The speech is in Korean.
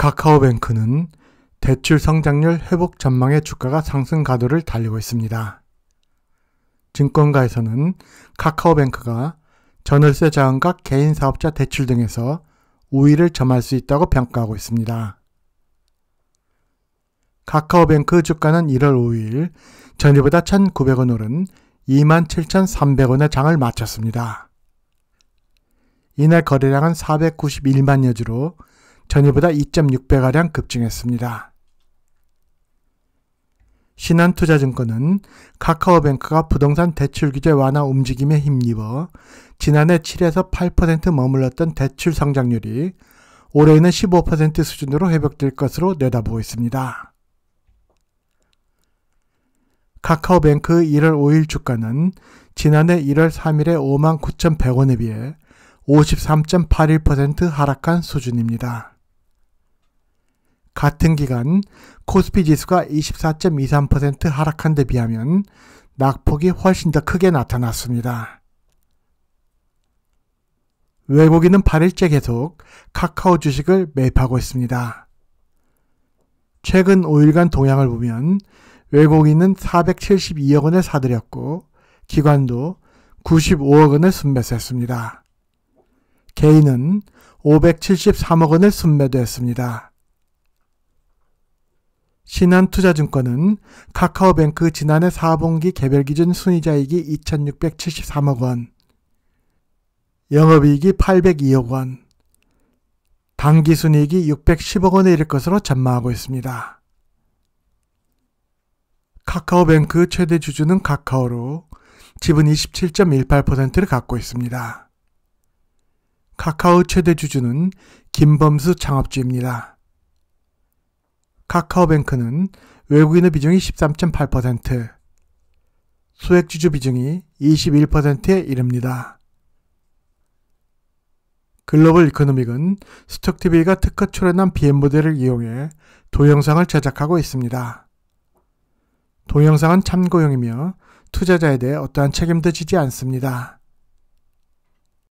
카카오뱅크는 대출 성장률 회복 전망의 주가가 상승 가도를 달리고 있습니다. 증권가에서는 카카오뱅크가 전월세 자금과 개인 사업자 대출 등에서 우위를 점할 수 있다고 평가하고 있습니다. 카카오뱅크 주가는 1월 5일 전일보다 1,900원 오른 27,300원의 장을 마쳤습니다. 이날 거래량은 491만여 주로 전일보다 2.6배가량 급증했습니다. 신한투자증권은 카카오뱅크가 부동산 대출 규제 완화 움직임에 힘입어 지난해 7에서 8% 머물렀던 대출 성장률이 올해는 에15% 수준으로 회복될 것으로 내다보고 있습니다. 카카오뱅크 1월 5일 주가는 지난해 1월 3일에 59,100원에 비해 53.81% 하락한 수준입니다. 같은 기간 코스피 지수가 24.23% 하락한 데 비하면 낙폭이 훨씬 더 크게 나타났습니다. 외국인은 8일째 계속 카카오 주식을 매입하고 있습니다. 최근 5일간 동향을 보면 외국인은 472억 원을 사들였고 기관도 95억 원을 순매수했습니다. 개인은 573억 원을 순매도했습니다. 신한투자증권은 카카오뱅크 지난해 4분기 개별기준 순이자익이 2,673억 원, 영업이익이 802억 원, 당기순이익이 610억 원에 이를 것으로 전망하고 있습니다. 카카오뱅크 최대 주주는 카카오로 지분 27.18%를 갖고 있습니다. 카카오 최대 주주는 김범수 창업주입니다. 카카오뱅크는 외국인의 비중이 13.8%, 소액주주 비중이 21%에 이릅니다. 글로벌 이코노믹은 스톡TV가 특허 출연한 BM 모델을 이용해 동영상을 제작하고 있습니다. 동영상은 참고용이며 투자자에 대해 어떠한 책임도 지지 않습니다.